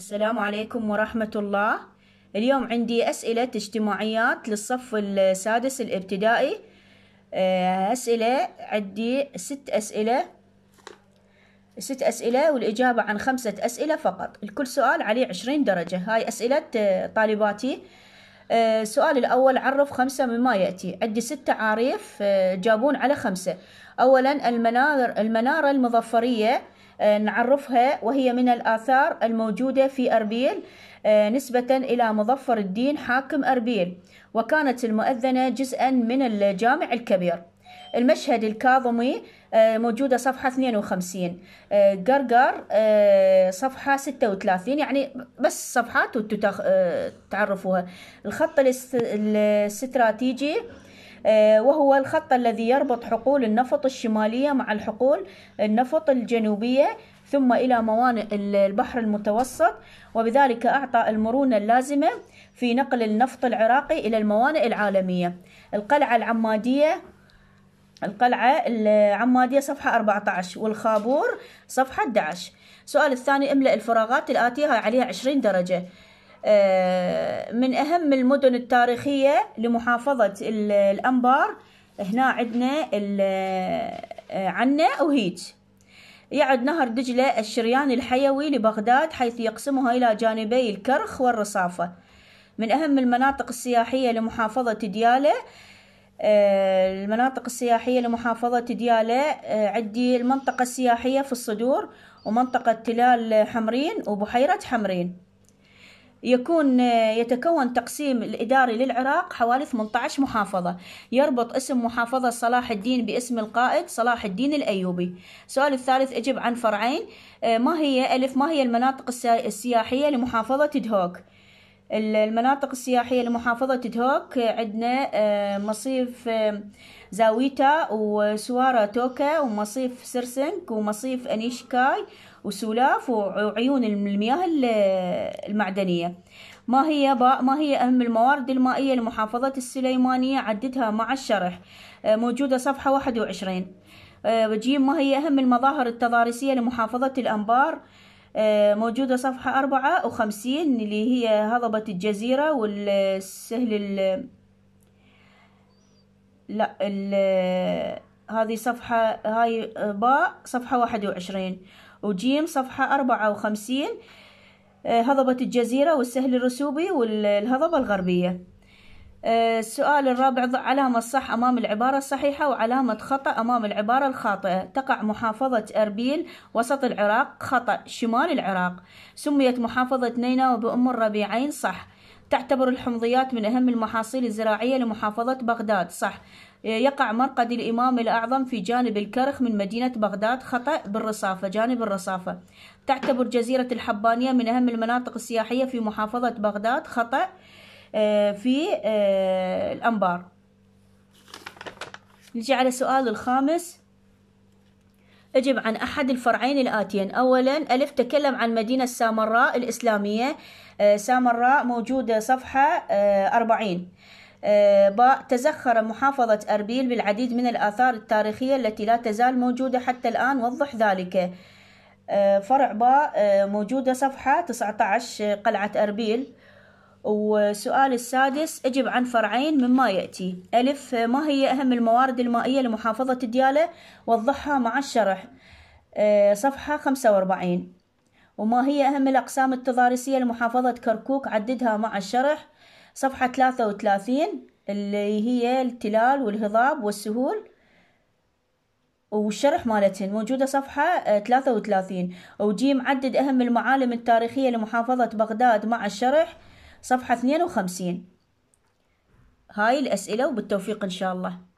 السلام عليكم ورحمة الله اليوم عندي أسئلة اجتماعيات للصف السادس الابتدائي آه، أسئلة عندي ست أسئلة ست أسئلة والإجابة عن خمسة أسئلة فقط الكل سؤال عليه عشرين درجة هاي أسئلة آه، طالباتي السؤال آه، الأول عرف خمسة مما يأتي عندي ستة عارف جابون على خمسة أولا المنار المنارة المظفرية آه، نعرفها وهي من الآثار الموجودة في أربيل آه، نسبة إلى مظفر الدين حاكم أربيل وكانت المؤذنة جزءا من الجامع الكبير المشهد الكاظمي آه، موجودة صفحة 52 قرقر صفحة 36 يعني بس صفحات وتتعرفوها الخط الاستراتيجي آه، وهو الخط الذي يربط حقول النفط الشمالية مع الحقول النفط الجنوبية ثم إلى موانئ البحر المتوسط وبذلك أعطى المرونة اللازمة في نقل النفط العراقي إلى الموانئ العالمية القلعة العمادية القلعة العمادية صفحة 14 والخابور صفحة 11 السؤال الثاني املأ الفراغات الآتية عليها 20 درجة آه، من أهم المدن التاريخية لمحافظة الأنبار هنا عندنا آه، عنا وهيج يعد نهر دجلة الشريان الحيوي لبغداد حيث يقسمها إلى جانبي الكرخ والرصافة من أهم المناطق السياحية لمحافظة ديالة آه، المناطق السياحية لمحافظة ديالة عدي المنطقة السياحية في الصدور ومنطقة تلال حمرين وبحيرة حمرين يكون آه، يتكون تقسيم الإداري للعراق حوالي 18 محافظة يربط اسم محافظة صلاح الدين باسم القائد صلاح الدين الأيوبي السؤال الثالث أجب عن فرعين آه، ما هي ألف ما هي المناطق السياحية لمحافظة دهوك المناطق السياحية لمحافظة دهوك عندنا آه، مصيف آه، زاويتا وسوارا توكا ومصيف سرسنك ومصيف أنيشكاي وسولاف وعيون المياه المعدنية ما هي ما هي أهم الموارد المائية لمحافظة السليمانية عددها مع الشرح آه، موجودة صفحة واحد وعشرين ما هي أهم المظاهر التضاريسية لمحافظة الأنبار آه، موجودة صفحة أربعة وخمسين اللي هي هضبة الجزيرة والسهل ال لا ال هذه صفحة هاي باء صفحة واحد وعشرين وجيم صفحة أربعة وخمسين آه، هضبة الجزيرة والسهل الرسوبي والهضبة الغربية آه، السؤال الرابع ضع علامة صح أمام العبارة الصحيحة وعلامة خطأ أمام العبارة الخاطئة تقع محافظة أربيل وسط العراق خطأ شمال العراق سميت محافظة نينوى بأم الربيعين صح تعتبر الحمضيات من أهم المحاصيل الزراعية لمحافظة بغداد صح آه، يقع مرقد الإمام الأعظم في جانب الكرخ من مدينة بغداد خطأ بالرصافة جانب الرصافة تعتبر جزيرة الحبانية من أهم المناطق السياحية في محافظة بغداد خطأ آه، في آه، الأنبار نجي على السؤال الخامس اجب عن أحد الفرعين الآتيين أولا ألف تكلم عن مدينة سامراء الإسلامية آه، سامراء موجودة صفحة أربعين باء تزخر محافظة أربيل بالعديد من الآثار التاريخية التي لا تزال موجودة حتى الآن وضح ذلك فرع باء موجودة صفحة 19 قلعة أربيل وسؤال السادس اجب عن فرعين مما يأتي ألف ما هي أهم الموارد المائية لمحافظة ديالة وضحها مع الشرح آه، صفحة خمسة وأربعين وما هي أهم الأقسام التضاريسية لمحافظة كركوك عددها مع الشرح صفحة 33 اللي هي التلال والهضاب والسهول والشرح مالتهن موجودة صفحة 33 آه، وجيم عدد أهم المعالم التاريخية لمحافظة بغداد مع الشرح صفحة 52 هاي الأسئلة وبالتوفيق إن شاء الله